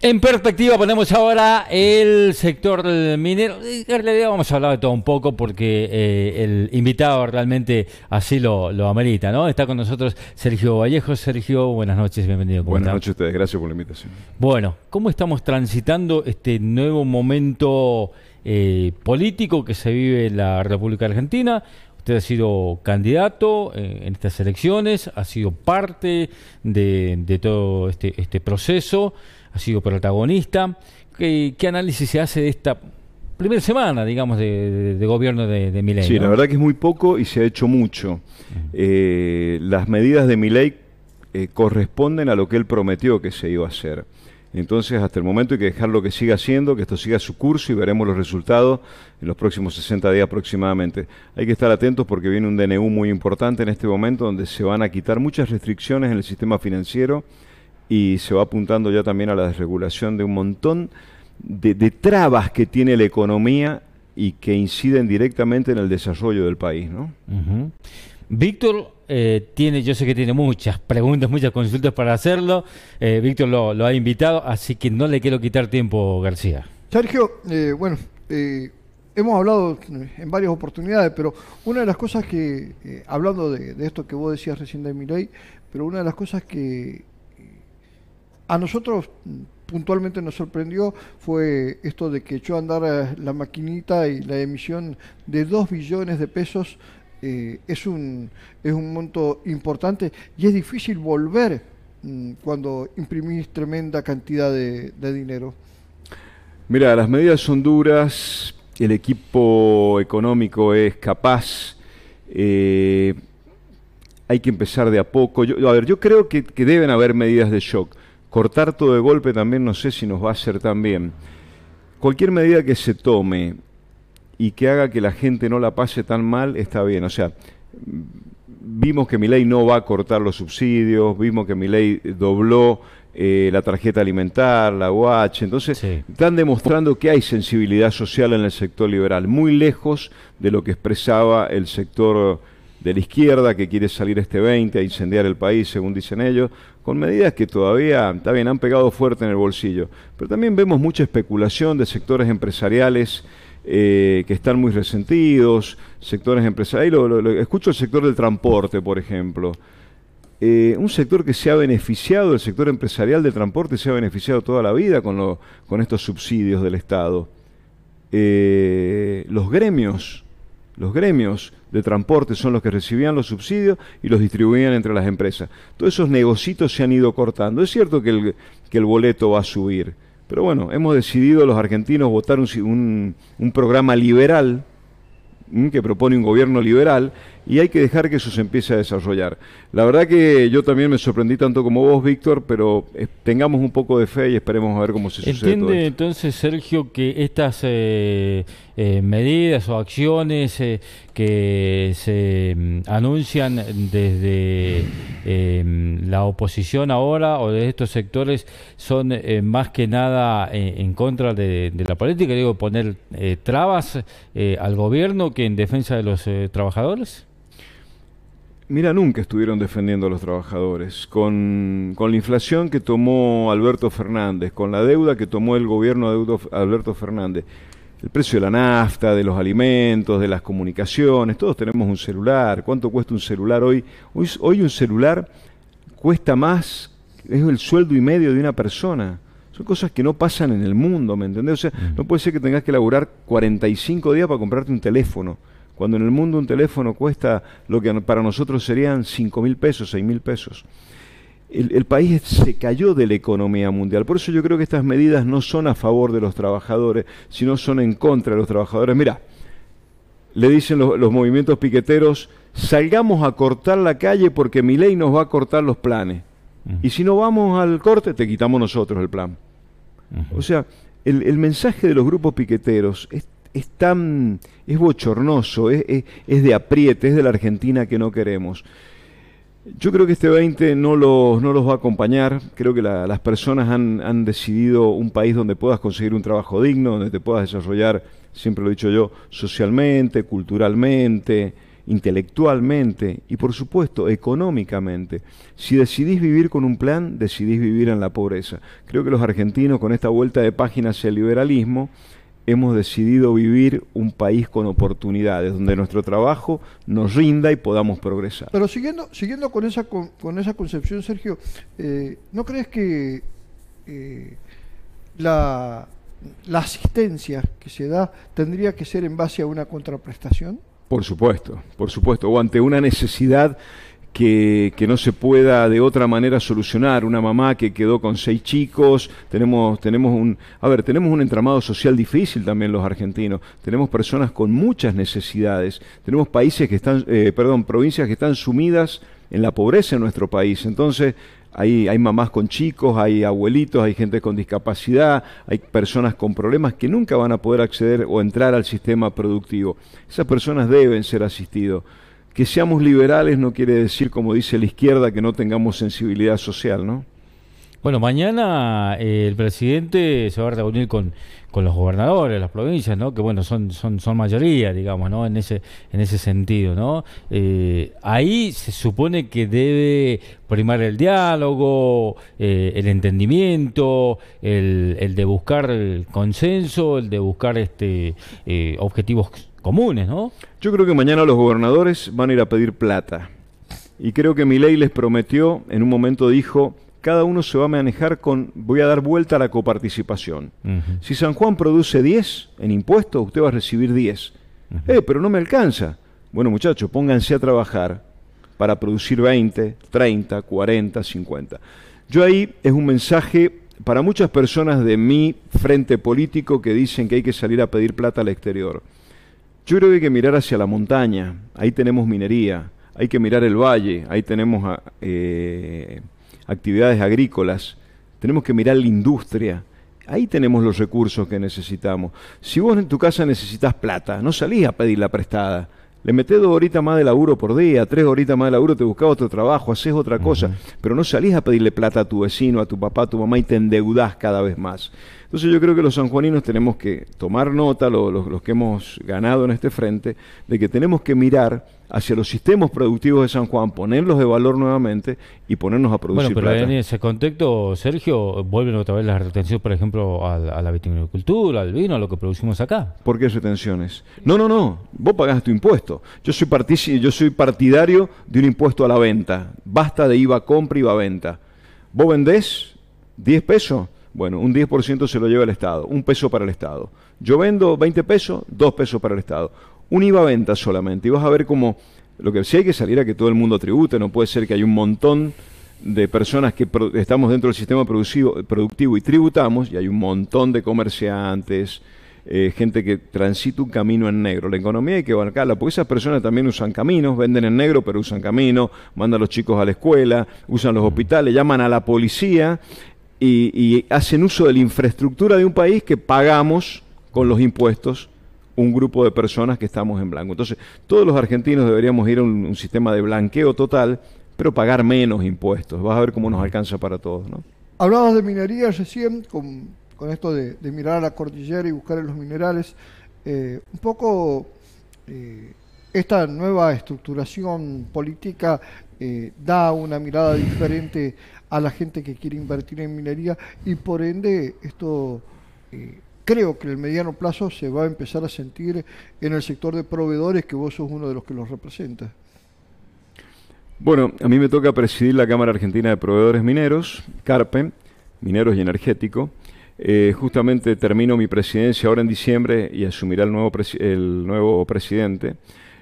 En perspectiva ponemos ahora el sector minero. En realidad vamos a hablar de todo un poco porque eh, el invitado realmente así lo, amerita, ¿no? Está con nosotros Sergio Vallejo. Sergio, buenas noches, bienvenido. Buenas noches a ustedes, gracias por la invitación. Bueno, ¿cómo estamos transitando este nuevo momento eh, político que se vive en la República Argentina? Usted ha sido candidato eh, en estas elecciones, ha sido parte de, todo este, este proceso ha sido protagonista. ¿Qué, análisis se hace de esta primera semana, digamos, de, gobierno de, de Sí, la verdad que es muy poco y se ha hecho mucho. Eh, las medidas de Milei eh, corresponden a lo que él prometió que se iba a hacer. Entonces, hasta el momento hay que dejarlo que siga haciendo, que esto siga su curso y veremos los resultados en los próximos 60 días aproximadamente. Hay que estar atentos porque viene un DNU muy importante en este momento donde se van a quitar muchas restricciones en el sistema financiero y se va apuntando ya también a la desregulación de un montón de, trabas que tiene la economía y que inciden directamente en el desarrollo del país. ¿no? Víctor eh, tiene, yo sé que tiene muchas preguntas, muchas consultas para hacerlo. Eh, Víctor lo, ha invitado, así que no le quiero quitar tiempo, García. Sergio, eh, bueno, hemos hablado en varias oportunidades, pero una de las cosas que, hablando de, de, esto que vos decías recién de mi pero una de las cosas que, a nosotros mm, puntualmente nos sorprendió fue esto de que echó a andar eh, la maquinita y la emisión de 2 billones de pesos eh, es, un, es un monto importante y es difícil volver mm, cuando imprimís tremenda cantidad de, dinero. Mira, las medidas son duras, el equipo económico es capaz. Eh, hay que empezar de a poco. Yo, a ver, yo creo que, deben haber medidas de shock cortar todo de golpe también no sé si nos va a hacer tan bien. Cualquier medida que se tome y que haga que la gente no la pase tan mal está bien. O sea, vimos que mi ley no va a cortar los subsidios, vimos que mi ley dobló eh, la tarjeta alimentar, la UH. Entonces, están demostrando que hay sensibilidad social en el sector liberal, muy lejos de lo que expresaba el sector de la izquierda que quiere salir este 20 a incendiar el país, según dicen ellos, con medidas que todavía, está han pegado fuerte en el bolsillo. Pero también vemos mucha especulación de sectores empresariales eh, que están muy resentidos, sectores empresariales. escucho el sector del transporte, por ejemplo. Eh, un sector que se ha beneficiado, el sector empresarial del transporte se ha beneficiado toda la vida con, con estos subsidios del Estado. Eh, los gremios, los gremios de transporte son los que recibían los subsidios y los distribuían entre las empresas. Todos esos negocitos se han ido cortando. Es cierto que el, boleto va a subir, pero bueno, hemos decidido los argentinos votar un, un programa liberal que propone un gobierno liberal y hay que dejar que eso se empiece a desarrollar. La verdad que yo también me sorprendí tanto como vos, Víctor, pero eh, tengamos un poco de fe y esperemos a ver cómo se ¿Entiende, sucede. ¿Entiende entonces, Sergio, que estas eh, eh, medidas o acciones que se mm, anuncian desde mm, la oposición ahora o de estos sectores son más que nada en contra de, de, la política? Digo, poner trabas al gobierno que en defensa de los trabajadores mira, nunca estuvieron defendiendo a los trabajadores. Con, con, la inflación que tomó Alberto Fernández, con la deuda que tomó el gobierno de Alberto Fernández, el precio de la nafta, de los alimentos, de las comunicaciones, todos tenemos un celular. ¿Cuánto cuesta un celular hoy? Hoy, hoy un celular cuesta más, es el sueldo y medio de una persona. Son cosas que no pasan en el mundo, ¿me entendés? O sea, mm. no puede ser que tengas que laburar 45 días para comprarte un teléfono cuando en el mundo un teléfono cuesta lo que para nosotros serían cinco mil pesos, seis mil pesos. El, país se cayó de la economía mundial. Por eso yo creo que estas medidas no son a favor de los trabajadores, sino son en contra de los trabajadores. Mira, le dicen los, movimientos piqueteros, salgamos a cortar la calle porque mi ley nos va a cortar los planes. Y si no vamos al corte, te quitamos nosotros el plan. O sea, el, el mensaje de los grupos piqueteros es es es bochornoso, es, es, de apriete, es de la Argentina que no queremos. Yo creo que este 20 no los, va a acompañar, creo que las personas han, han, decidido un país donde puedas conseguir un trabajo digno, donde te puedas desarrollar, siempre lo he dicho yo, socialmente, culturalmente, intelectualmente y por supuesto económicamente. Si decidís vivir con un plan, decidís vivir en la pobreza. Creo que los argentinos con esta vuelta de página hacia el liberalismo hemos decidido vivir un país con oportunidades, donde nuestro trabajo nos rinda y podamos progresar. Pero siguiendo, siguiendo con, esa, con, esa concepción, Sergio, eh, ¿no crees que eh, la, la asistencia que se da tendría que ser en base a una contraprestación? Por supuesto, por supuesto, o ante una necesidad que, no se pueda de otra manera solucionar. Una mamá que quedó con seis chicos, tenemos, tenemos un, a ver, tenemos un entramado social difícil también los argentinos, tenemos personas con muchas necesidades, tenemos países que están, eh, perdón, provincias que están sumidas en la pobreza en nuestro país. Entonces, hay, hay mamás con chicos, hay abuelitos, hay gente con discapacidad, hay personas con problemas que nunca van a poder acceder o entrar al sistema productivo. Esas personas deben ser asistidas. Que seamos liberales no quiere decir, como dice la izquierda, que no tengamos sensibilidad social, ¿no? Bueno, mañana eh, el presidente se va a reunir con, los gobernadores, las provincias, ¿no? Que bueno, son, son, son mayoría, digamos, ¿no? En ese, en ese sentido, ¿no? Eh, ahí se supone que debe primar el diálogo, eh, el entendimiento, el, de buscar el consenso, el de buscar este objetivos comunes, ¿no? Yo creo que mañana los gobernadores van a ir a pedir plata. Y creo que mi ley les prometió, en un momento dijo, cada uno se va a manejar con, voy a dar vuelta a la coparticipación. Si San Juan produce 10 en impuestos, usted va a recibir 10. Eh, pero no me alcanza. Bueno, muchachos, pónganse a trabajar para producir 20, 30, 40, 50. Yo ahí es un mensaje para muchas personas de mi frente político que dicen que hay que salir a pedir plata al exterior. Yo creo que hay que mirar hacia la montaña, ahí tenemos minería, hay que mirar el valle, ahí tenemos ah, eh, actividades agrícolas, tenemos que mirar la industria, ahí tenemos los recursos que necesitamos. Si vos en tu casa necesitas plata, no salís a pedirla prestada. Le metés dos horitas más de laburo por día, tres horitas más de laburo, te buscás otro trabajo, haces otra cosa, pero no salís a pedirle plata a tu vecino, a tu papá, a tu mamá y te endeudás cada vez más. Entonces yo creo que los sanjuaninos tenemos que tomar nota, los que hemos ganado en este frente, de que tenemos que mirar hacia los sistemas productivos de San Juan, ponerlos de valor nuevamente y ponernos a producir. Bueno, pero en ese contexto, Sergio, vuelven otra vez las retenciones, por ejemplo, a, la vitivinicultura, al vino, a lo que producimos acá. ¿Por qué retenciones? No, no, no, vos pagás tu impuesto. Yo soy, yo soy partidario de un impuesto a la venta. Basta de IVA compra, IVA venta. Vos vendés 10 pesos bueno, un 10% se lo lleva el Estado, un peso para el Estado. Yo vendo 20 pesos, dos pesos para el Estado. Un IVA venta solamente. Y vas a ver cómo lo que sí hay que salir a que todo el mundo tribute. No puede ser que hay un montón de personas que estamos dentro del sistema productivo, y tributamos, y hay un montón de comerciantes, eh, gente que transita un camino en negro. La economía hay que bancarla, porque esas personas también usan caminos, venden en negro, pero usan caminos, mandan a los chicos a la escuela, usan los hospitales, llaman a la policía y, hacen uso de la infraestructura de un país que pagamos con los impuestos un grupo de personas que estamos en blanco. Entonces, todos los argentinos deberíamos ir a un, sistema de blanqueo total, pero pagar menos impuestos. Vas a ver cómo nos alcanza para todos. ¿no? Hablabas de minería recién, con, esto de, mirar a la cordillera y buscar los minerales. Eh, un poco eh, esta nueva estructuración política eh, da una mirada diferente a la gente que quiere invertir en minería y por ende esto eh, creo que en el mediano plazo se va a empezar a sentir en el sector de proveedores que vos sos uno de los que los representa. Bueno, a mí me toca presidir la Cámara Argentina de Proveedores Mineros, CARPE, Mineros y Energético. Eh, justamente termino mi presidencia ahora en diciembre y asumirá el nuevo, el nuevo presidente.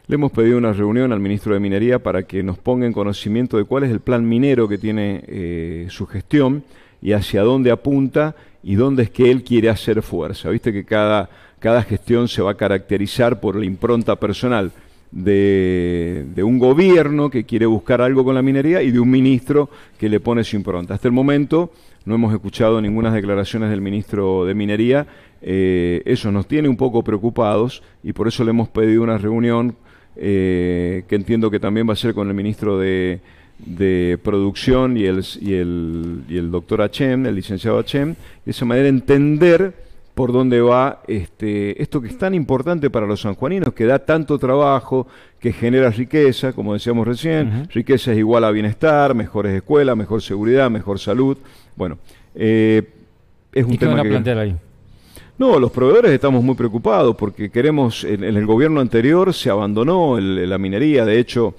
Le hemos pedido una reunión al ministro de Minería para que nos ponga en conocimiento de cuál es el plan minero que tiene eh, su gestión y hacia dónde apunta y dónde es que él quiere hacer fuerza. Viste que cada, cada gestión se va a caracterizar por la impronta personal de, un gobierno que quiere buscar algo con la minería y de un ministro que le pone su impronta. Hasta el momento no hemos escuchado ninguna declaración del ministro de Minería. eso eh, nos tiene un poco preocupados y por eso le hemos pedido una reunión eh, que entiendo que también va a ser con el ministro de, Producción y el, y, el, doctor Achem, el licenciado Achem, de esa manera entender por dónde va este, esto que es tan importante para los sanjuaninos, que da tanto trabajo, que genera riqueza, como decíamos recién, riqueza es igual a bienestar, mejores escuelas, mejor seguridad, mejor salud. Bueno, eh, es un tema... que, plantear ahí? No, los proveedores estamos muy preocupados porque queremos, en, el gobierno anterior se abandonó la minería, de hecho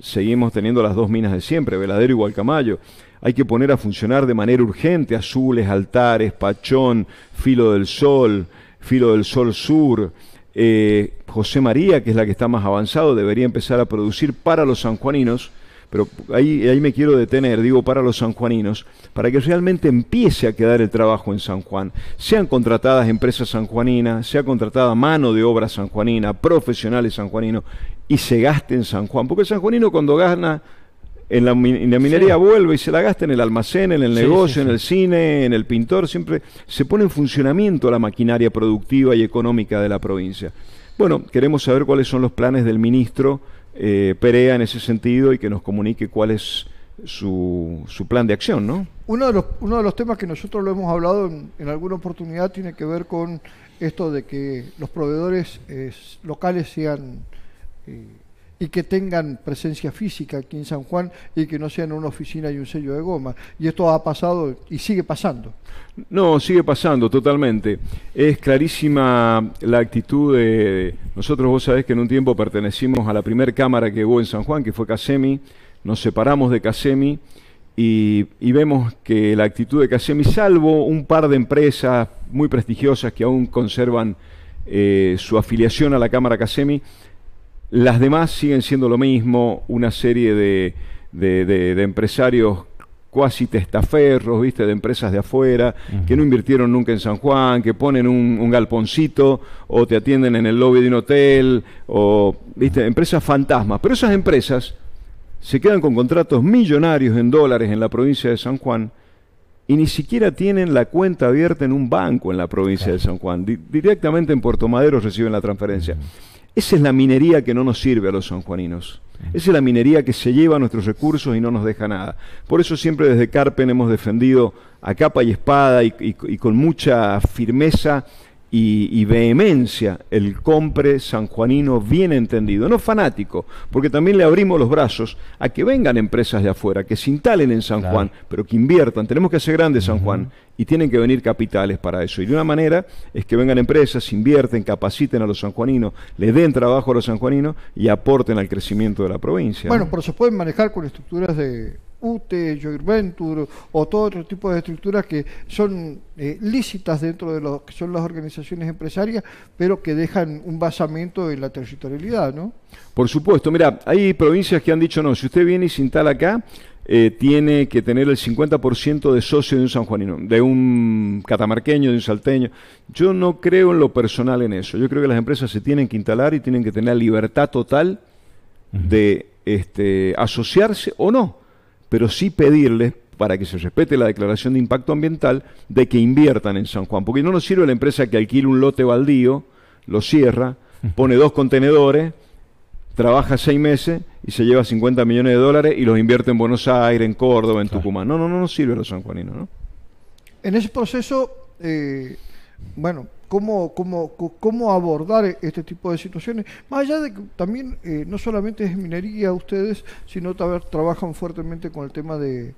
seguimos teniendo las dos minas de siempre, Veladero y Gualcamayo. Hay que poner a funcionar de manera urgente Azules, Altares, Pachón, Filo del Sol, Filo del Sol Sur. Eh, José María, que es la que está más avanzado, debería empezar a producir para los sanjuaninos pero ahí, me quiero detener, digo, para los sanjuaninos, para que realmente empiece a quedar el trabajo en San Juan. Sean contratadas empresas sanjuaninas, sea contratada mano de obra sanjuanina, profesionales sanjuaninos, y se gaste en San Juan. Porque el sanjuanino cuando gana en la, minería vuelve y se la gasta en el almacén, en el negocio, en el cine, en el pintor, siempre se pone en funcionamiento la maquinaria productiva y económica de la provincia. Bueno, queremos saber cuáles son los planes del ministro eh, perea en ese sentido y que nos comunique cuál es su, su plan de acción, ¿no? Uno de, los, uno de los temas que nosotros lo hemos hablado en, alguna oportunidad tiene que ver con esto de que los proveedores eh, locales sean eh, y que tengan presencia física aquí en San Juan y que no sean una oficina y un sello de goma. Y esto ha pasado y sigue pasando. No, sigue pasando totalmente. Es clarísima la actitud de... Nosotros vos sabés que en un tiempo pertenecimos a la primera cámara que hubo en San Juan, que fue Casemi, nos separamos de Casemi. Y, vemos que la actitud de Casemi, salvo un par de empresas muy prestigiosas que aún conservan eh, su afiliación a la Cámara Casemi, las demás siguen siendo lo mismo, una serie de, de, empresarios cuasi testaferros, ¿viste? de empresas de afuera, que no invirtieron nunca en San Juan, que ponen un, galponcito o te atienden en el lobby de un hotel, o ¿viste? empresas fantasmas. Pero esas empresas se quedan con contratos millonarios en dólares en la provincia de San Juan y ni siquiera tienen la cuenta abierta en un banco en la provincia de San Juan. directamente en Puerto Madero reciben la transferencia. Esa es la minería que no nos sirve a los sanjuaninos. Esa es la minería que se lleva nuestros recursos y no nos deja nada. Por eso siempre desde Carpen hemos defendido a capa y espada y, y con mucha firmeza y, vehemencia el compre sanjuanino bien entendido, no fanático, porque también le abrimos los brazos a que vengan empresas de afuera, que se instalen en San Juan, pero que inviertan. Tenemos que hacer grande San Juan y tienen que venir capitales para eso. Y de una manera es que vengan empresas, invierten, capaciten a los sanjuaninos, le den trabajo a los sanjuaninos y aporten al crecimiento de la provincia. Bueno, pero se pueden manejar con estructuras de UTE, Joint Venture o todo otro tipo de estructuras que son eh, lícitas dentro de lo que son las organizaciones empresarias, pero que dejan un basamento en la territorialidad, ¿no? Por supuesto, mira, hay provincias que han dicho no, si usted viene y se instala acá, eh, tiene que tener el 50% de socio de un sanjuanino, de un catamarqueño, de un salteño. Yo no creo en lo personal en eso. Yo creo que las empresas se tienen que instalar y tienen que tener libertad total de este, asociarse o no pero sí pedirles para que se respete la declaración de impacto ambiental, de que inviertan en San Juan. Porque no nos sirve la empresa que alquila un lote baldío, lo cierra, pone dos contenedores, trabaja seis meses y se lleva 50 millones de dólares y los invierte en Buenos Aires, en Córdoba, en Tucumán. No, no, no nos sirve a los sanjuaninos. ¿no? En ese proceso, eh, bueno, cómo, cómo, cómo abordar este tipo de situaciones, más allá de que también eh, no solamente es minería ustedes, sino también trabajan fuertemente con el tema de,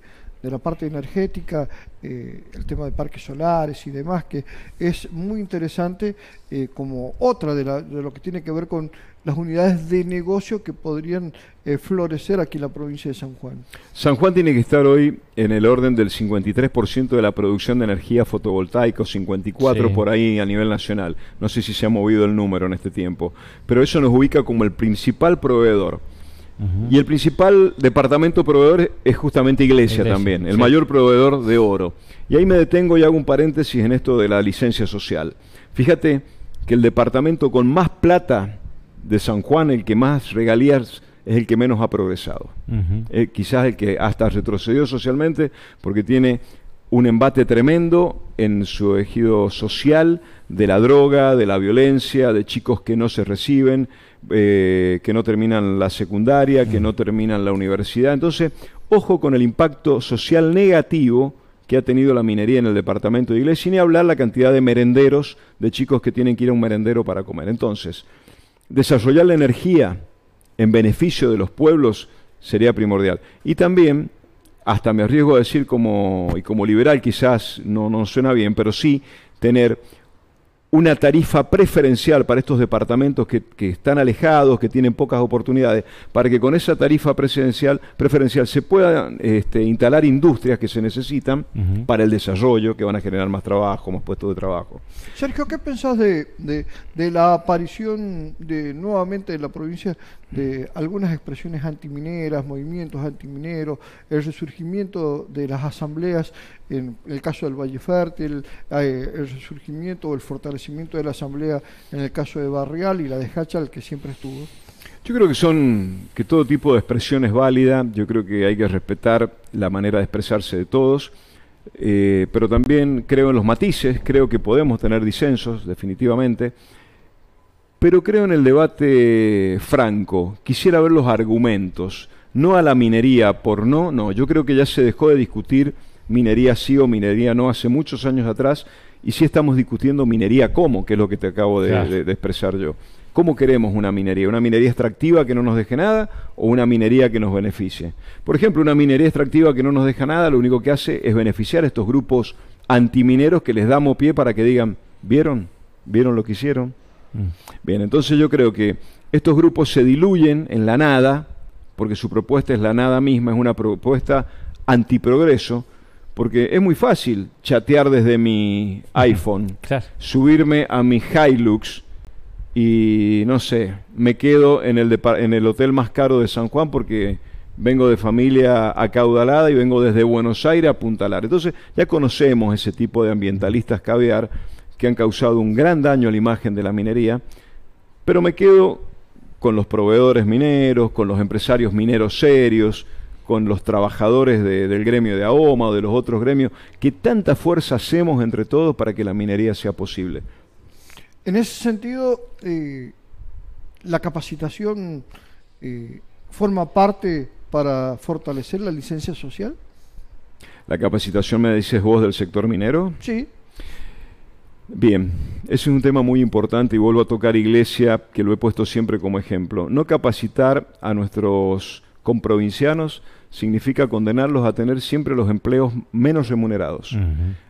de la parte energética, eh, el tema de parques solares y demás, que es muy interesante eh, como otra de, lo que tiene que ver con las unidades de negocio que podrían eh, florecer aquí en la provincia de San Juan. San Juan tiene que estar hoy en el orden del 53% de la producción de energía fotovoltaica, 54 por ahí a nivel nacional. No sé si se ha movido el número en este tiempo, pero eso nos ubica como el principal proveedor y el principal departamento proveedor es justamente Iglesia, también, el mayor proveedor de oro. Y ahí me detengo y hago un paréntesis en esto de la licencia social. Fíjate que el departamento con más plata de San Juan, el que más regalías, es el que menos ha progresado. Eh, quizás el que hasta retrocedió socialmente porque tiene un embate tremendo en su ejido social de la droga, de la violencia, de chicos que no se reciben, eh, que no terminan la secundaria, que no mm. terminan la universidad. Entonces, ojo con el impacto social negativo que ha tenido la minería en el departamento de Iglesia, ni hablar la cantidad de merenderos, de chicos que tienen que ir a un merendero para comer. Entonces, desarrollar la energía en beneficio de los pueblos sería primordial. Y también, hasta me arriesgo a decir como, y como liberal quizás no, no suena bien, pero sí tener una tarifa preferencial para estos departamentos que, están alejados, que tienen pocas oportunidades, para que con esa tarifa preferencial, preferencial se puedan este, instalar industrias que se necesitan para el desarrollo, que van a generar más trabajo, más puestos de trabajo. Sergio, ¿qué pensás de, la aparición de nuevamente de la provincia de algunas expresiones antimineras, movimientos antimineros, el resurgimiento de las asambleas en el caso del Valle Fértil, el resurgimiento o el fortalecimiento de la Asamblea en el caso de Barrial y la de Hachal, que siempre estuvo? Yo creo que son que todo tipo de expresión es válida, yo creo que hay que respetar la manera de expresarse de todos, eh, pero también creo en los matices, creo que podemos tener disensos, definitivamente, pero creo en el debate franco, quisiera ver los argumentos, no a la minería por no, no, yo creo que ya se dejó de discutir minería sí o minería no hace muchos años atrás y si estamos discutiendo minería cómo, que es lo que te acabo de, expresar yo. ¿Cómo queremos una minería? ¿Una minería extractiva que no nos deje nada o una minería que nos beneficie? Por ejemplo, una minería extractiva que no nos deja nada, lo único que hace es beneficiar a estos grupos antimineros que les damos pie para que digan, ¿vieron? ¿Vieron lo que hicieron? Mm. Bien, entonces yo creo que estos grupos se diluyen en la nada, porque su propuesta es la nada misma, es una propuesta antiprogreso, porque es muy fácil chatear desde mi iPhone, subirme a mi Hilux y no sé, me quedo en el, en el hotel más caro de San Juan porque vengo de familia acaudalada y vengo desde Buenos Aires a Puntalar. Entonces ya conocemos ese tipo de ambientalistas caviar que han causado un gran daño a la imagen de la minería, pero me quedo con los proveedores mineros, con los empresarios mineros serios, con los trabajadores del gremio de AOMA o de los otros gremios, que tanta fuerza hacemos entre todos para que la minería sea posible. En ese sentido, eh, la capacitación eh, forma parte para fortalecer la licencia social. La capacitación, me dices vos, del sector minero. Sí, Bien, ese es un tema muy importante y vuelvo a tocar iglesia, que lo he puesto siempre como ejemplo. No capacitar a nuestros con provincianos significa condenarlos a tener siempre los empleos menos remunerados.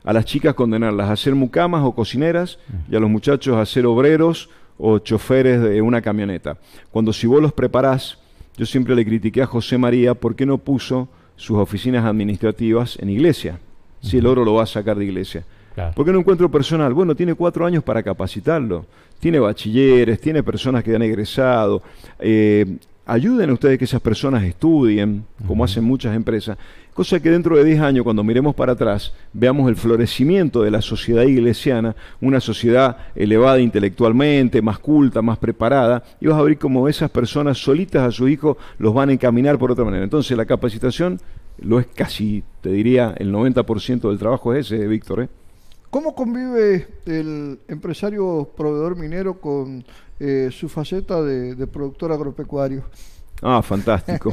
A las chicas condenarlas a ser mucamas o cocineras y a los muchachos a ser obreros o choferes de una camioneta. Cuando si vos los preparás, yo siempre le critiqué a José María por qué no puso sus oficinas administrativas en iglesia, si el oro lo va a sacar de iglesia. porque no encuentro personal? Bueno, tiene cuatro años para capacitarlo. Tiene bachilleres, tiene personas que han egresado. Eh, ayuden ustedes que esas personas estudien, como hacen muchas empresas, cosa que dentro de 10 años, cuando miremos para atrás, veamos el florecimiento de la sociedad iglesiana, una sociedad elevada intelectualmente, más culta, más preparada, y vas a ver cómo esas personas solitas a su hijo los van a encaminar por otra manera. Entonces la capacitación lo es casi, te diría, el 90% del trabajo es ese, Víctor. ¿eh? ¿Cómo convive el empresario proveedor minero con eh, su faceta de, productor agropecuario? Ah, fantástico.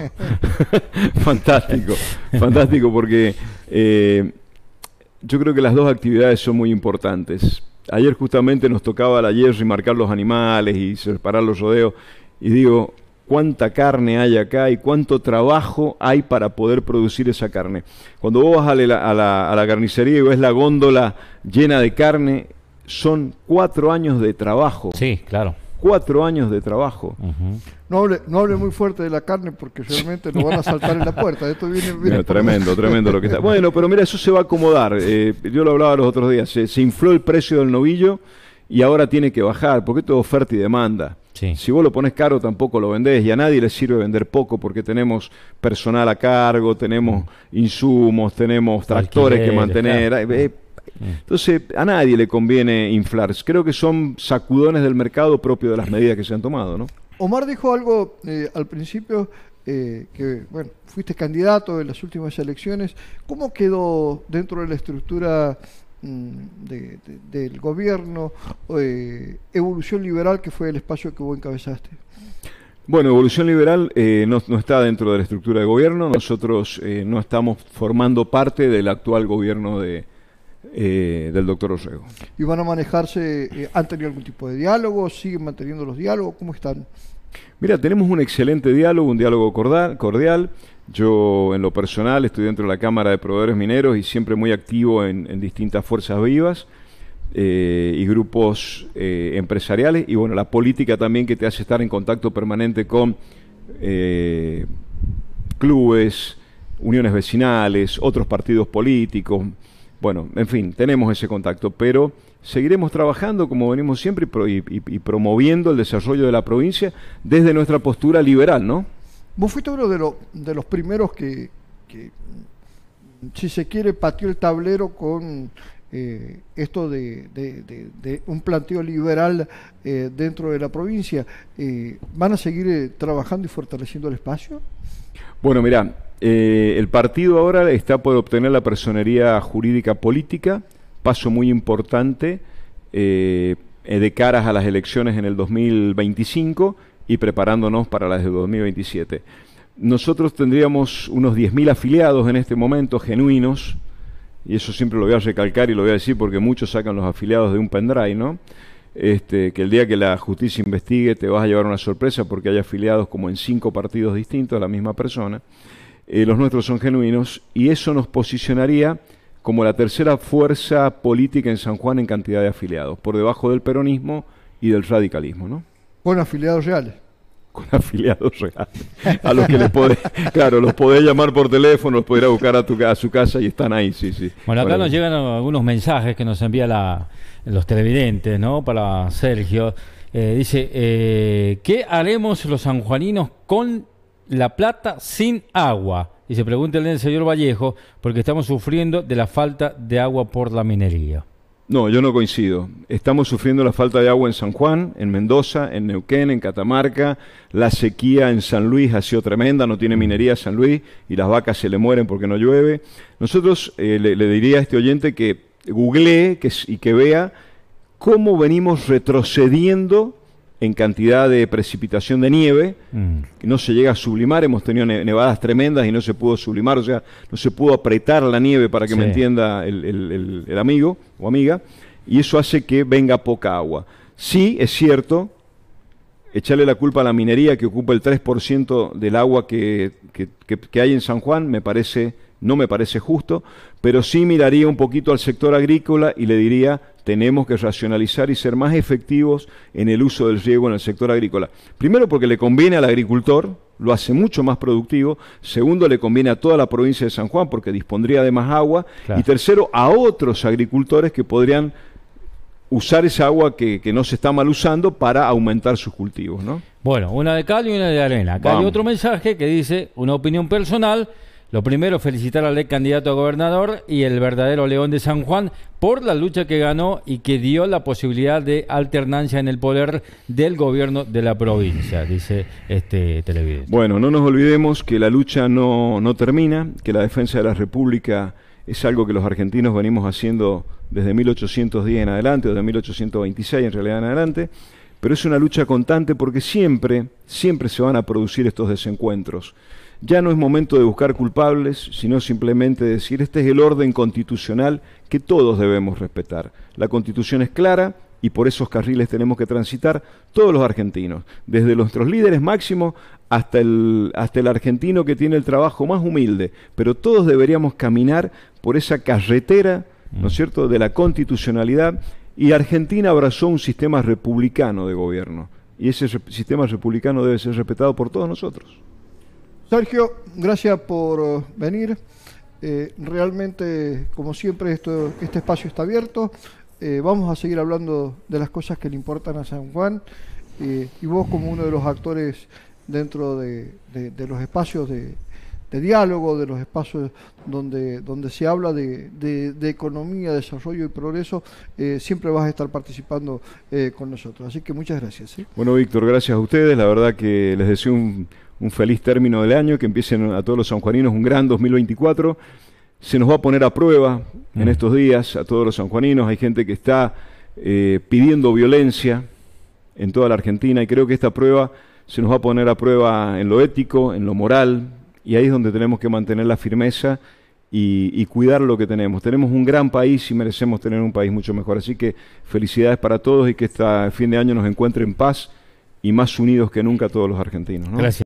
fantástico. Fantástico porque eh, yo creo que las dos actividades son muy importantes. Ayer justamente nos tocaba a la y marcar los animales y separar los rodeos. Y digo, cuánta carne hay acá y cuánto trabajo hay para poder producir esa carne. Cuando vos vas a la, carnicería y ves la góndola llena de carne, son cuatro años de trabajo. Sí, claro. Cuatro años de trabajo. no, hable, muy fuerte de la carne porque realmente nos van a saltar en la puerta. Esto tremendo, tremendo lo que está. Bueno, pero mira, eso se va a acomodar. Eh, yo lo hablaba los otros días. Se, se infló el precio del novillo y ahora tiene que bajar porque esto es oferta y demanda. Si vos lo pones caro tampoco lo vendés y a nadie le sirve vender poco porque tenemos personal a cargo, tenemos mm. insumos, tenemos tractores que mantener. Eh, eh, mm. entonces, a nadie le conviene inflar. Creo que son sacudones del mercado propio de las medidas que se han tomado, ¿no? Omar dijo algo eh, al principio que, bueno, fuiste candidato en las últimas elecciones. ¿Cómo quedó dentro de la estructura Mm, del gobierno, Evolución Liberal, que fue el espacio que vos encabezaste. Bueno, Evolución Liberal eh, no, está dentro de la estructura de gobierno, nosotros eh, no estamos formando parte del actual gobierno de, eh, del doctor Orrego. ¿Y van a manejarse, han tenido algún tipo de diálogo, siguen manteniendo los diálogos? ¿Cómo están? Mira, tenemos un excelente diálogo, un diálogo cordial. cordial. Yo, en lo personal, estoy dentro de la Cámara de Proveedores Mineros y siempre muy activo en, distintas fuerzas vivas eh, y grupos eh, empresariales. Y bueno, la política también que te hace estar en contacto permanente con eh, clubes, uniones vecinales, otros partidos políticos. Bueno, en fin, tenemos ese contacto, pero seguiremos trabajando como venimos siempre y, y promoviendo el desarrollo de la provincia desde nuestra postura liberal, ¿no? Vos fuiste uno de, los primeros que, si se quiere, pateó el tablero con eh, esto de, un planteo liberal eh, dentro de la provincia. Eh, ¿Van a seguir trabajando y fortaleciendo el espacio? Bueno, mirá, el partido ahora está por obtener la personería jurídica política, paso muy importante de caras a las elecciones en el 2025 y preparándonos para las de 2027. Nosotros tendríamos unos 10.000 afiliados en este momento, genuinos, y eso siempre lo voy a recalcar y lo voy a decir porque muchos sacan los afiliados de un pendrive, ¿no? Este, que el día que la justicia investigue te vas a llevar una sorpresa porque hay afiliados como en cinco partidos distintos la misma persona. Eh, los nuestros son genuinos y eso nos posicionaría como la tercera fuerza política en San Juan en cantidad de afiliados, por debajo del peronismo y del radicalismo, ¿no? Con afiliados reales. Con afiliados reales. A los que les podés, claro, los podés llamar por teléfono, los podés buscar a, tu, su casa y están ahí, sí, sí. Bueno, acá nos llegan algunos mensajes que nos envía la, los televidentes, ¿no? Para Sergio. Eh, dice, eh, ¿qué haremos los sanjuaninos con la plata sin agua? Y se pregunta el señor Vallejo, porque estamos sufriendo de la falta de agua por la minería. No, yo no coincido. Estamos sufriendo la falta de agua en San Juan, en Mendoza, en Neuquén, en Catamarca. La sequía en San Luis ha sido tremenda, no tiene minería San Luis y las vacas se le mueren porque no llueve. Nosotros eh, le, diría a este oyente que googlee y que vea cómo venimos retrocediendo en cantidad de precipitación de nieve, mm. que no se llega a sublimar, hemos tenido nevadas tremendas y no se pudo sublimar, o sea, no se pudo apretar la nieve para que me entienda el, amigo o amiga, y eso hace que venga poca agua. Sí, es cierto, echarle la culpa a la minería que ocupa el 3% del agua que, hay en San Juan me parece no me parece justo, pero sí miraría un poquito al sector agrícola y le diría, tenemos que racionalizar y ser más efectivos en el uso del riego en el sector agrícola. Primero porque le conviene al agricultor, lo hace mucho más productivo. Segundo, le conviene a toda la provincia de San Juan porque dispondría de más agua. Y tercero, a otros agricultores que podrían usar esa agua que, no se está mal usando para aumentar sus cultivos. ¿no? Bueno, una de cal y una de arena. Acá hay otro mensaje que dice, una opinión personal, lo primero, felicitar al ex candidato a gobernador y el verdadero León de San Juan por la lucha que ganó y que dio la posibilidad de alternancia en el poder del gobierno de la provincia, dice este televidente. Bueno, no nos olvidemos que la lucha no, no termina, que la defensa de la República es algo que los argentinos venimos haciendo desde 1810 en adelante, desde 1826 en realidad en adelante, pero es una lucha constante porque siempre, siempre se van a producir estos desencuentros. Ya no es momento de buscar culpables, sino simplemente decir, este es el orden constitucional que todos debemos respetar. La constitución es clara y por esos carriles tenemos que transitar todos los argentinos, desde nuestros líderes máximos hasta el, hasta el argentino que tiene el trabajo más humilde, pero todos deberíamos caminar por esa carretera, ¿no es mm. cierto?, de la constitucionalidad y Argentina abrazó un sistema republicano de gobierno y ese sistema republicano debe ser respetado por todos nosotros. Sergio, gracias por eh, venir. Eh, realmente, como siempre, esto, este espacio está abierto. Eh, vamos a seguir hablando de las cosas que le importan a San Juan y vos como uno de los actores dentro de, los espacios de, diálogo, de los espacios donde, donde se habla de, economía, desarrollo y progreso, siempre vas a estar participando con nosotros. Así que muchas gracias. Bueno, Víctor, gracias a ustedes. La verdad que les deseo un un feliz término del año, que empiecen a todos los sanjuaninos un gran 2024. Se nos va a poner a prueba en mm. estos días a todos los sanjuaninos. Hay gente que está eh, pidiendo violencia en toda la Argentina y creo que esta prueba se nos va a poner a prueba en lo ético, en lo moral, y ahí es donde tenemos que mantener la firmeza y, cuidar lo que tenemos. Tenemos un gran país y merecemos tener un país mucho mejor. Así que felicidades para todos y que este fin de año nos encuentre en paz y más unidos que nunca todos los argentinos. Gracias.